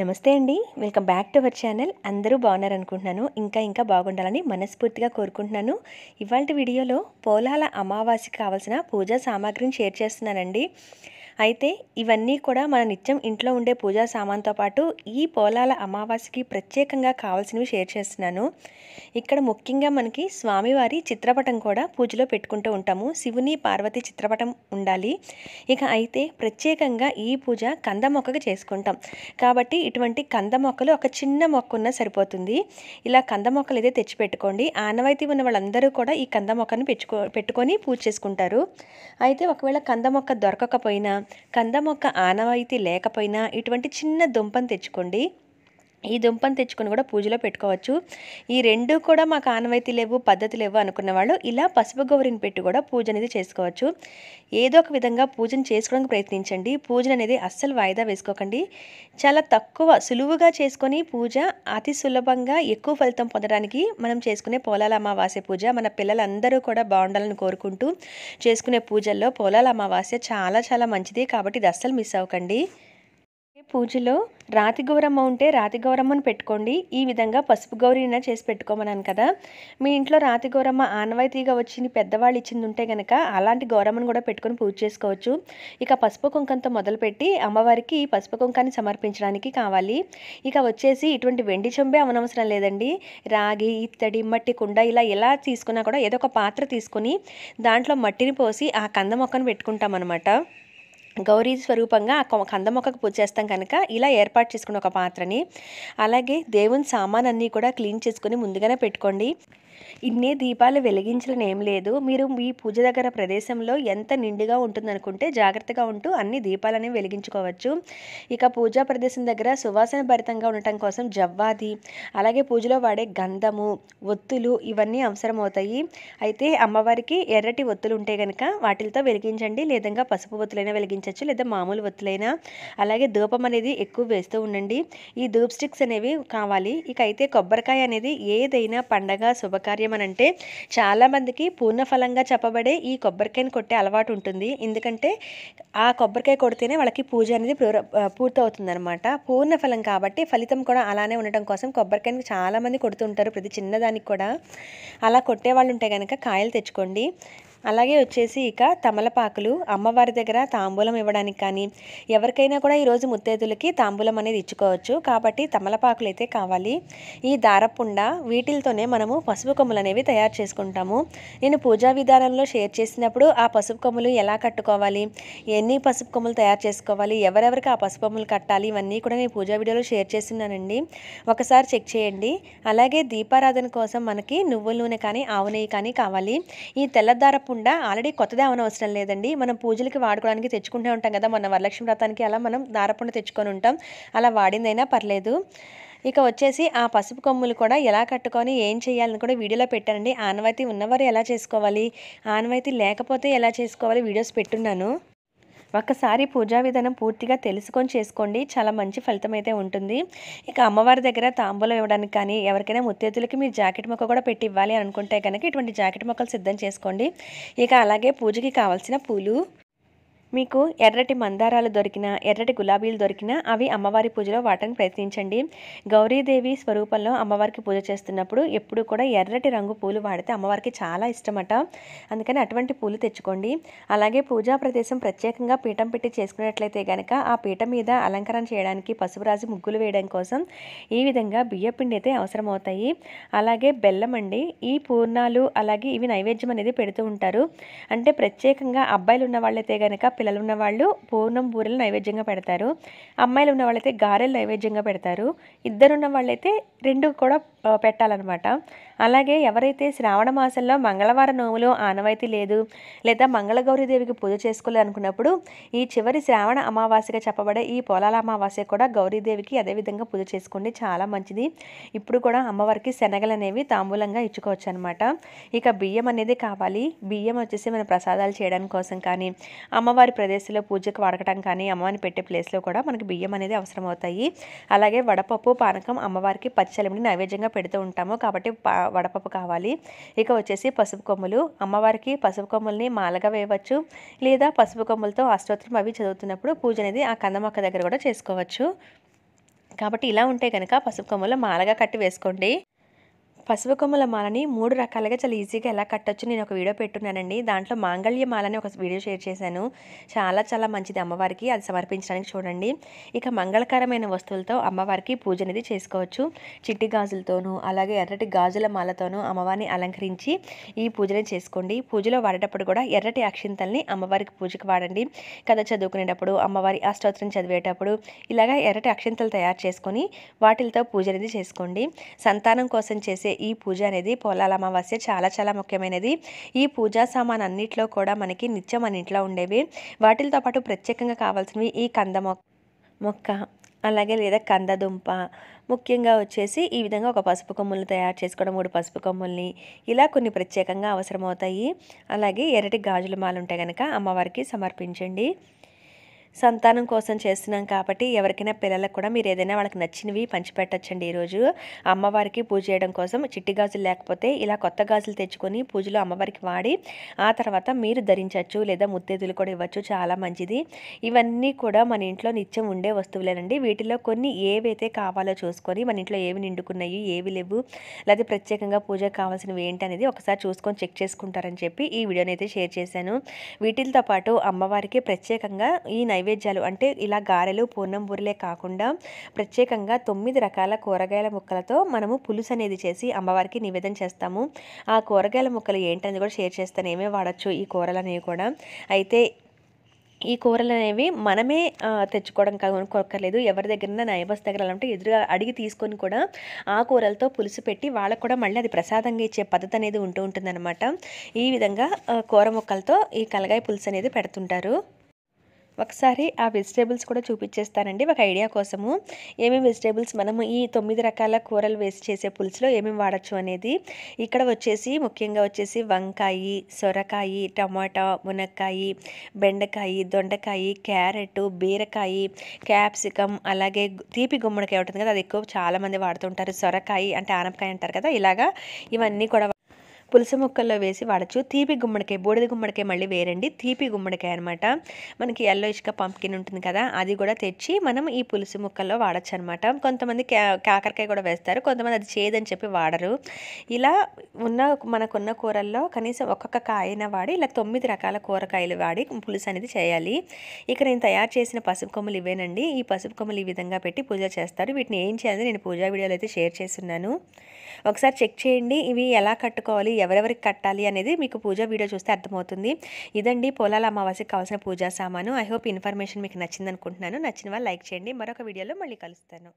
నమస్తే అండి welcome back to our channel అందరూ బాగున్నారు అనుకుంటున్నాను ఇంకా ఇంకా బాగుండాలని మనస్ఫూర్తిగా కోరుకుంటున్నాను ఇవాళ వీడియోలో పోలాల అమావాస్యకి కావాల్సిన పూజా సామాగ్రిని షేర్ చేస్తున్నానండి అయితే ఇవన్నీ కూడా మన నిత్యం ఇంట్లో ఉండే పూజా సామాన్తో పాటు ఈ పోలాల అమావాస్యకి ప్రత్యేకంగా కావాల్సినవి షేర్ చేస్తున్నాను ఇక్కడ ముఖ్యంగా మనకి స్వామివారి చిత్రపటం కూడా పూజలో పెట్టుకుంటూ ఉంటాము శివుని పార్వతి చిత్రపటం ఉండాలి ఇక అయితే ప్రత్యేకంగా ఈ పూజ కంద మొక్కకు చేసుకుంటాం కాబట్టి ఇటువంటి కంద మొక్కలు ఒక చిన్న మొక్క ఉన్నా సరిపోతుంది ఇలా కంద మొక్కలు అయితే తెచ్చిపెట్టుకోండి ఆనవాయితీ ఉన్న వాళ్ళందరూ కూడా ఈ కంద మొక్కను పెట్టుకో పెట్టుకొని పూజ చేసుకుంటారు అయితే ఒకవేళ కంద మొక్క దొరకకపోయినా కంద మొక్క ఆనవాయితీ లేకపోయినా ఇటువంటి చిన్న దుంపను తెచ్చుకోండి ఈ దుంపను తెచ్చుకొని కూడా పూజలో పెట్టుకోవచ్చు ఈ రెండు కూడా మాకు ఆనవాయితీ లేవు పద్ధతి లేవు అనుకున్న వాళ్ళు ఇలా పసుపు గౌరిని పెట్టి కూడా పూజ అనేది చేసుకోవచ్చు ఏదో ఒక విధంగా పూజను చేసుకోవడానికి ప్రయత్నించండి పూజను అనేది అస్సలు వాయిదా వేసుకోకండి చాలా తక్కువ సులువుగా చేసుకొని పూజ అతి సులభంగా ఎక్కువ ఫలితం పొందడానికి మనం చేసుకునే పోలాల అమావాస్య పూజ మన పిల్లలందరూ కూడా బాగుండాలని కోరుకుంటూ చేసుకునే పూజల్లో పోలాల అమావాస్య చాలా చాలా మంచిది కాబట్టి ఇది అస్సలు మిస్ అవ్వకండి పూజలో రాతి గౌరమ్మ ఉంటే రాతి గౌరమ్మను పెట్టుకోండి ఈ విధంగా పసుపు గౌరీన చేసి పెట్టుకోమన్నాను కదా మీ ఇంట్లో రాతి గౌరమ్మ ఆనవాయితీగా వచ్చింది పెద్దవాళ్ళు ఇచ్చింది ఉంటే కనుక అలాంటి గౌరమ్మను కూడా పెట్టుకొని పూజ చేసుకోవచ్చు ఇక పసుపు కుంకంతో మొదలుపెట్టి అమ్మవారికి పసుపు కుంకాన్ని సమర్పించడానికి కావాలి ఇక వచ్చేసి ఇటువంటి వెండి చెంబే అవనవసరం లేదండి రాగి ఇత్తడి మట్టి కుండ ఇలా ఎలా తీసుకున్నా కూడా ఏదో ఒక పాత్ర తీసుకొని దాంట్లో మట్టిని పోసి ఆ కంద మొక్కను పెట్టుకుంటాం అనమాట గౌరీ స్వరూపంగా కంద మొక్కకు పూజ చేస్తాం కనుక ఇలా ఏర్పాటు చేసుకున్న ఒక పాత్రని అలాగే దేవుని సామాన్ అన్నీ కూడా క్లీన్ చేసుకుని ముందుగానే పెట్టుకోండి ఇన్నే దీపాలు వెలిగించడం ఏం లేదు మీరు మీ పూజ దగ్గర ప్రదేశంలో ఎంత నిండుగా ఉంటుందనుకుంటే జాగ్రత్తగా ఉంటూ అన్ని దీపాలని వెలిగించుకోవచ్చు ఇక పూజా ప్రదేశం దగ్గర సువాసన భరితంగా ఉండటం కోసం జవ్వాది అలాగే పూజలో వాడే గంధము ఒత్తులు ఇవన్నీ అవసరమవుతాయి అయితే అమ్మవారికి ఎర్రటి ఒత్తులు ఉంటే కనుక వాటితో వెలిగించండి లేదంగా పసుపు ఒత్తులైనా వెలిగించవచ్చు లేదా మామూలు ఒత్తులైనా అలాగే ధూపం అనేది ఎక్కువ వేస్తూ ఉండండి ఈ ధూప్ స్టిక్స్ అనేవి కావాలి ఇక అయితే కొబ్బరికాయ అనేది ఏదైనా పండగ శుభకార్యం శుభకార్యం అని అంటే చాలామందికి పూర్ణఫలంగా చెప్పబడే ఈ కొబ్బరికాయను కొట్టే అలవాటు ఉంటుంది ఎందుకంటే ఆ కొబ్బరికాయ కొడితేనే వాళ్ళకి పూజ అనేది పూర్తవుతుందనమాట పూర్ణఫలం కాబట్టి ఫలితం కూడా అలానే ఉండటం కోసం కొబ్బరికాయను చాలామంది కొడుతుంటారు ప్రతి చిన్నదానికి కూడా అలా కొట్టే వాళ్ళు ఉంటే కనుక కాయలు తెచ్చుకోండి అలాగే వచ్చేసి ఇక తమలపాకులు అమ్మవారి దగ్గర తాంబూలం ఇవ్వడానికి కానీ ఎవరికైనా కూడా ఈరోజు ముత్తైదులకి తాంబూలం అనేది ఇచ్చుకోవచ్చు కాబట్టి తమలపాకులు అయితే కావాలి ఈ దారపుండ వీటిల్తోనే మనము పసుపు కొమ్ములు అనేవి తయారు చేసుకుంటాము నేను పూజా విధానంలో షేర్ చేసినప్పుడు ఆ పసుపు కొమ్ములు ఎలా కట్టుకోవాలి ఎన్ని పసుపు కొమ్ములు తయారు చేసుకోవాలి ఎవరెవరికి ఆ పసుపు కొమ్ములు కట్టాలి ఇవన్నీ కూడా నేను పూజా వీడియోలో షేర్ చేస్తున్నానండి ఒకసారి చెక్ చేయండి అలాగే దీపారాధన కోసం మనకి నువ్వుల నూనె కానీ ఆవు నెయ్యి కానీ కావాలి ఈ తెల్లదార కుండ ఆల్రెడీ కొత్తది ఏమైనా అవసరం లేదండి మనం పూజలకి వాడుకోవడానికి తెచ్చుకుంటూ ఉంటాం కదా మన వరలక్ష్మి వ్రతానికి అలా మనం దారపుండ తెచ్చుకొని ఉంటాం అలా వాడిందైనా పర్లేదు ఇక వచ్చేసి ఆ పసుపు కొమ్ములు కూడా ఎలా కట్టుకొని ఏం చేయాలని కూడా వీడియోలో పెట్టానండి ఆనవాయితీ ఉన్నవారు ఎలా చేసుకోవాలి ఆనవాయితీ లేకపోతే ఎలా చేసుకోవాలి వీడియోస్ పెట్టున్నాను ఒక్కసారి పూజా విధానం పూర్తిగా తెలుసుకొని చేసుకోండి చాలా మంచి ఫలితం అయితే ఉంటుంది ఇక అమ్మవారి దగ్గర తాంబూలం ఇవ్వడానికి కానీ ఎవరికైనా ముత్తేతులకి మీరు జాకెట్ మొక్క కూడా పెట్టి ఇవ్వాలి అనుకుంటే కనుక ఇటువంటి జాకెట్ మొక్కలు సిద్ధం చేసుకోండి ఇక అలాగే పూజకి కావాల్సిన పూలు మీకు ఎర్రటి మందారాలు దొరికినా ఎర్రటి గులాబీలు దొరికినా అవి అమ్మవారి పూజలో వాటిని ప్రయత్నించండి గౌరీదేవి స్వరూపంలో అమ్మవారికి పూజ చేస్తున్నప్పుడు ఎప్పుడు కూడా ఎర్రటి రంగు పూలు వాడితే అమ్మవారికి చాలా ఇష్టమట అందుకని అటువంటి పూలు తెచ్చుకోండి అలాగే పూజా ప్రదేశం ప్రత్యేకంగా పీఠం పెట్టి చేసుకున్నట్లయితే కనుక ఆ పీఠం మీద అలంకరణ చేయడానికి పశువురాజు ముగ్గులు వేయడం కోసం ఈ విధంగా బియ్యపిండి అయితే అవసరమవుతాయి అలాగే బెల్లం అండి ఈ పూర్ణాలు అలాగే ఇవి నైవేద్యం అనేది పెడుతూ ఉంటారు అంటే ప్రత్యేకంగా అబ్బాయిలు ఉన్న వాళ్ళైతే కనుక పిల్లలు ఉన్నవాళ్ళు వాళ్ళు పూర్ణం బూరెలు నైవేద్యంగా పెడతారు అమ్మాయిలు ఉన్న వాళ్ళైతే గారెలు నైవేద్యంగా పెడతారు ఇద్దరున్న వాళ్ళైతే రెండు కూడా పెట్టాలన్నమాట అలాగే ఎవరైతే శ్రావణ మాసంలో మంగళవారం నోములు ఆనవాయితీ లేదు లేదా మంగళగౌరీదేవికి పూజ చేసుకోలేదనుకున్నప్పుడు ఈ చివరి శ్రావణ అమావాస్యగా చెప్పబడే ఈ పొలాల అమావాస్య కూడా గౌరీదేవికి అదేవిధంగా పూజ చేసుకోండి చాలా మంచిది ఇప్పుడు కూడా అమ్మవారికి శనగలు అనేవి తాంబూలంగా ఇచ్చుకోవచ్చు అనమాట ఇక బియ్యం అనేది కావాలి బియ్యం వచ్చేసి మన ప్రసాదాలు చేయడానికి కోసం కానీ అమ్మవారి ప్రదేశంలో పూజకు వాడకటం కానీ అమ్మవారిని పెట్టే ప్లేస్లో కూడా మనకి బియ్యం అనేది అవసరం అవుతాయి అలాగే వడపప్పు పానకం అమ్మవారికి పచ్చలిమిడి నైవేద్యంగా పెడుతూ ఉంటాము కాబట్టి వడపప్పు కావాలి ఇక వచ్చేసి పసుపు కొమ్ములు అమ్మవారికి పసుపు కొమ్మల్ని మాలగా వేయవచ్చు లేదా పసుపు కొమ్ములతో అష్టోత్తరం అవి చదువుతున్నప్పుడు పూజ అనేది ఆ కందమొక్క దగ్గర కూడా చేసుకోవచ్చు కాబట్టి ఇలా ఉంటే కనుక పసుపు కొమ్మలు మాలగా కట్టి వేసుకోండి పసుపు కొమ్మల మాలని మూడు రకాలుగా చాలా ఈజీగా ఎలా కట్టొచ్చు నేను ఒక వీడియో పెట్టున్నానండి దాంట్లో మాంగళ్య మాలని ఒక వీడియో షేర్ చేశాను చాలా చాలా మంచిది అమ్మవారికి అది సమర్పించడానికి చూడండి ఇక మంగళకరమైన వస్తువులతో అమ్మవారికి పూజ అనేది చేసుకోవచ్చు చిట్టి గాజులతోనూ అలాగే ఎర్రటి గాజుల మాలతోనూ అమ్మవారిని అలంకరించి ఈ పూజని చేసుకోండి పూజలో వాడేటప్పుడు కూడా ఎర్రటి అక్షింతల్ని అమ్మవారికి పూజకు వాడండి కథ చదువుకునేటప్పుడు అమ్మవారి అష్టోత్రం చదివేటప్పుడు ఇలాగ ఎర్రటి అక్షింతలు తయారు చేసుకొని వాటితో పూజ అనేది చేసుకోండి సంతానం కోసం చేసే ఈ పూజ అనేది పొలాల అమావాస్య చాలా చాలా ముఖ్యమైనది ఈ పూజా సామాన్ అన్నింటిలో కూడా మనకి నిత్యం మన ఇంట్లో ఉండేవి వాటితో పాటు ప్రత్యేకంగా కావాల్సినవి ఈ కంద మొక్క మొక్క అలాగే లేదా కందదుంప ముఖ్యంగా వచ్చేసి ఈ విధంగా ఒక పసుపు కొమ్ములు తయారు చేసుకోవడం మూడు పసుపు కొమ్ముల్ని ఇలా కొన్ని ప్రత్యేకంగా అవసరమవుతాయి అలాగే ఎరటి గాజుల మాలు ఉంటే కనుక అమ్మవారికి సమర్పించండి సంతానం కోసం చేస్తున్నాం కాబట్టి ఎవరికైనా పిల్లలకు కూడా మీరు ఏదైనా వాళ్ళకి నచ్చినవి పంచిపెట్టచ్చండి ఈరోజు అమ్మవారికి పూజ చేయడం కోసం చిట్టి గాజులు లేకపోతే ఇలా కొత్త గాజులు తెచ్చుకొని పూజలో అమ్మవారికి వాడి ఆ తర్వాత మీరు ధరించవచ్చు లేదా ముత్తేదులు కూడా ఇవ్వచ్చు చాలా మంచిది ఇవన్నీ కూడా మన ఇంట్లో నిత్యం ఉండే వస్తువులేనండి వీటిలో కొన్ని ఏవైతే కావాలో చూసుకొని మన ఇంట్లో ఏవి నిండుకున్నాయి ఏవి లేవు లేదా ప్రత్యేకంగా పూజ కావాల్సినవి అనేది ఒకసారి చూసుకొని చెక్ చేసుకుంటారని చెప్పి ఈ వీడియోని అయితే షేర్ చేశాను వీటితో పాటు అమ్మవారికి ప్రత్యేకంగా ఈ నైవేద్యాలు అంటే ఇలా గారెలు పూర్ణం బూరెలే కాకుండా ప్రత్యేకంగా తొమ్మిది రకాల కూరగాయల ముక్కలతో మనము పులుసు అనేది చేసి అమ్మవారికి నివేదన చేస్తాము ఆ కూరగాయల ముక్కలు ఏంటనేది కూడా షేర్ చేస్తాను ఏమేమి వాడచ్చు ఈ కూరలు అనేవి కూడా అయితే ఈ కూరలు అనేవి మనమే తెచ్చుకోవడం కొరకర్లేదు ఎవరి దగ్గర నైబస్ దగ్గర అంటే ఎదురుగా అడిగి తీసుకొని కూడా ఆ కూరలతో పులుసు పెట్టి వాళ్ళకు కూడా మళ్ళీ అది ప్రసాదంగా ఇచ్చే పద్ధతి అనేది ఉంటూ ఉంటుందన్నమాట ఈ విధంగా కూర ముక్కలతో ఈ కలగాయ పులుసు అనేది పెడుతుంటారు ఒకసారి ఆ వెజిటేబుల్స్ కూడా చూపించేస్తానండి ఒక ఐడియా కోసము ఏమేమి వెజిటేబుల్స్ మనము ఈ తొమ్మిది రకాల కూరలు వేసి చేసే పులుసులో ఏమేమి వాడచ్చు అనేది ఇక్కడ వచ్చేసి ముఖ్యంగా వచ్చేసి వంకాయ సొరకాయ టమాటా మునక్కాయ బెండకాయ దొండకాయ క్యారెట్ బీరకాయ క్యాప్సికమ్ అలాగే తీపి గుమ్మడికాయ ఉంటుంది కదా అది ఎక్కువ చాలామంది వాడుతుంటారు సొరకాయ అంటే ఆనపకాయ అంటారు కదా ఇలాగా ఇవన్నీ కూడా పులుసు ముక్కల్లో వేసి వాడచ్చు తీపి గుమ్మడికాయ బూడిద గుమ్మడికాయ మళ్ళీ వేరండి తీపి గుమ్మడికాయ అనమాట మనకి ఎల్లో ఇసుక పంప్కిన్ ఉంటుంది కదా అది కూడా తెచ్చి మనం ఈ పులుసు ముక్కల్లో వాడచ్చు అనమాట కొంతమంది కాకరకాయ కూడా వేస్తారు కొంతమంది అది చేయదని చెప్పి వాడరు ఇలా ఉన్న మనకున్న కూరల్లో కనీసం ఒక్కొక్క కాయన వాడి ఇలా తొమ్మిది రకాల కూరగాయలు వాడి పులుసు అనేది చేయాలి ఇక నేను తయారు చేసిన పసుపు కొమ్మలు ఇవేనండి ఈ పసుపు కొమ్మలు ఈ విధంగా పెట్టి పూజ చేస్తారు వీటిని ఏం చేయాలని నేను పూజా వీడియోలు అయితే షేర్ చేస్తున్నాను ఒకసారి చెక్ చేయండి ఇవి ఎలా కట్టుకోవాలి ఎవరెవరికి కట్టాలి అనేది మీకు పూజ వీడియో చూస్తే అర్థమవుతుంది ఇదండి పొలాల అమావాస్యకి కావాల్సిన పూజా సామాను ఐ హోప్ ఇన్ఫర్మేషన్ మీకు నచ్చింది అనుకుంటున్నాను నచ్చిన వాళ్ళు లైక్ చేయండి మరొక వీడియోలో మళ్ళీ కలుస్తాను